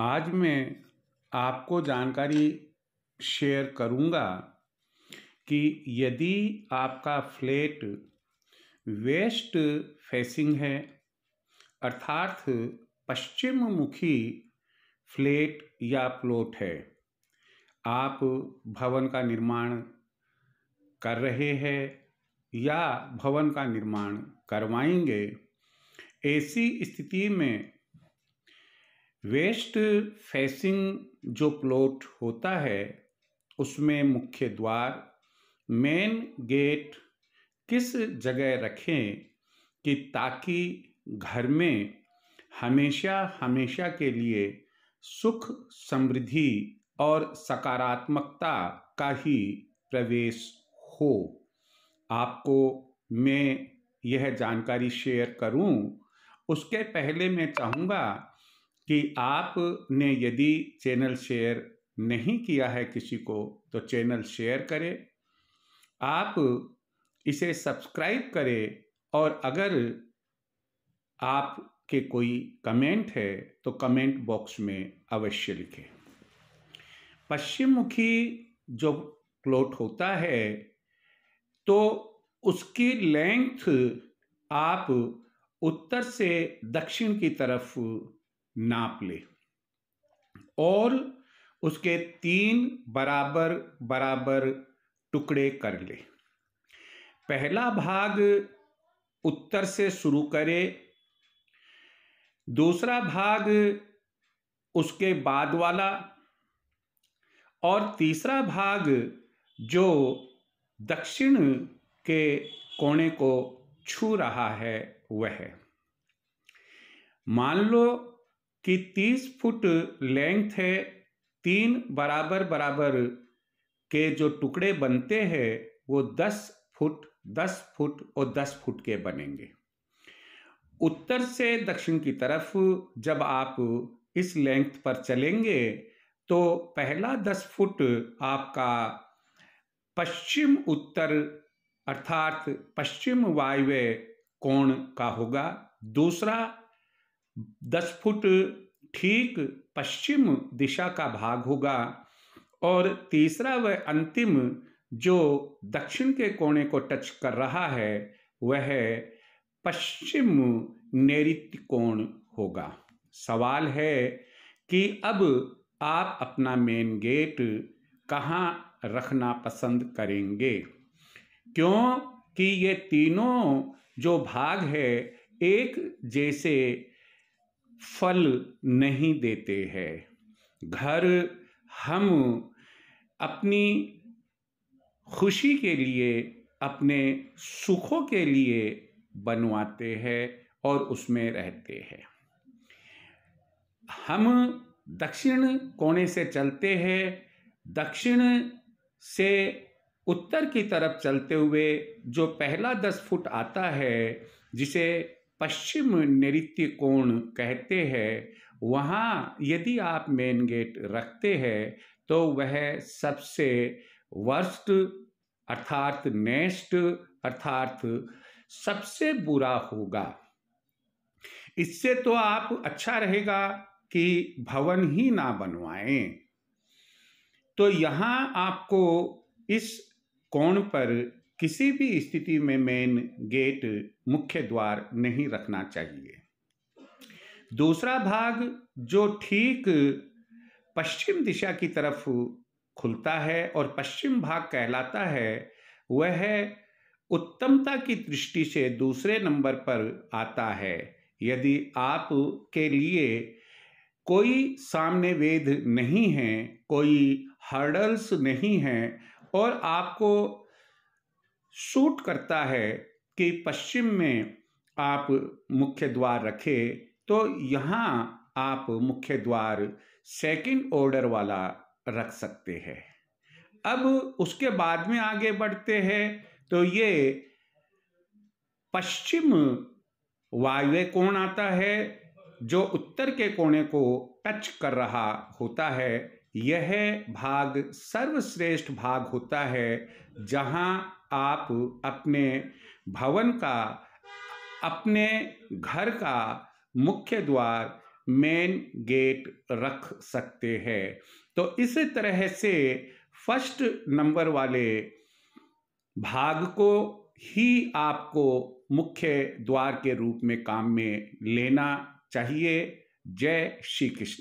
आज मैं आपको जानकारी शेयर करूँगा कि यदि आपका फ्लैट वेस्ट फेसिंग है अर्थात पश्चिम मुखी फ्लैट या प्लॉट है आप भवन का निर्माण कर रहे हैं या भवन का निर्माण करवाएंगे ऐसी स्थिति में वेस्ट फेसिंग जो प्लॉट होता है उसमें मुख्य द्वार मेन गेट किस जगह रखें कि ताकि घर में हमेशा हमेशा के लिए सुख समृद्धि और सकारात्मकता का ही प्रवेश हो आपको मैं यह जानकारी शेयर करूं उसके पहले मैं चाहूँगा कि आपने यदि चैनल शेयर नहीं किया है किसी को तो चैनल शेयर करें आप इसे सब्सक्राइब करें और अगर आपके कोई कमेंट है तो कमेंट बॉक्स में अवश्य लिखें पश्चिम मुखी जो प्लॉट होता है तो उसकी लेंथ आप उत्तर से दक्षिण की तरफ नाप ले और उसके तीन बराबर बराबर टुकड़े कर ले पहला भाग उत्तर से शुरू करे दूसरा भाग उसके बाद वाला और तीसरा भाग जो दक्षिण के कोने को छू रहा है वह मान लो कि 30 फुट लेंथ है तीन बराबर बराबर के जो टुकड़े बनते हैं वो 10 फुट 10 फुट और 10 फुट के बनेंगे उत्तर से दक्षिण की तरफ जब आप इस लेंथ पर चलेंगे तो पहला 10 फुट आपका पश्चिम उत्तर अर्थात पश्चिम वायव्य कोण का होगा दूसरा दस फुट ठीक पश्चिम दिशा का भाग होगा और तीसरा व अंतिम जो दक्षिण के कोने को टच कर रहा है वह पश्चिम नैत्य कोण होगा सवाल है कि अब आप अपना मेन गेट कहाँ रखना पसंद करेंगे क्यों कि ये तीनों जो भाग है एक जैसे फल नहीं देते हैं घर हम अपनी खुशी के लिए अपने सुखों के लिए बनवाते हैं और उसमें रहते हैं हम दक्षिण कोने से चलते हैं दक्षिण से उत्तर की तरफ चलते हुए जो पहला दस फुट आता है जिसे पश्चिम नृत्य कोण कहते हैं वहाँ यदि आप मेन गेट रखते हैं तो वह सबसे वर्स्ट अर्थात नेस्ट अर्थात सबसे बुरा होगा इससे तो आप अच्छा रहेगा कि भवन ही ना बनवाएं तो यहाँ आपको इस कोण पर किसी भी स्थिति में मेन गेट मुख्य द्वार नहीं रखना चाहिए दूसरा भाग जो ठीक पश्चिम दिशा की तरफ खुलता है और पश्चिम भाग कहलाता है वह उत्तमता की दृष्टि से दूसरे नंबर पर आता है यदि आप के लिए कोई सामने वेद नहीं है कोई हर्डल्स नहीं है और आपको सूट करता है कि पश्चिम में आप मुख्य द्वार रखे तो यहाँ आप मुख्य द्वार सेकंड ऑर्डर वाला रख सकते हैं अब उसके बाद में आगे बढ़ते हैं तो ये पश्चिम वायव्य कोण आता है जो उत्तर के कोने को टच कर रहा होता है यह भाग सर्वश्रेष्ठ भाग होता है जहां आप अपने भवन का अपने घर का मुख्य द्वार मेन गेट रख सकते हैं तो इस तरह से फर्स्ट नंबर वाले भाग को ही आपको मुख्य द्वार के रूप में काम में लेना चाहिए जय श्री कृष्ण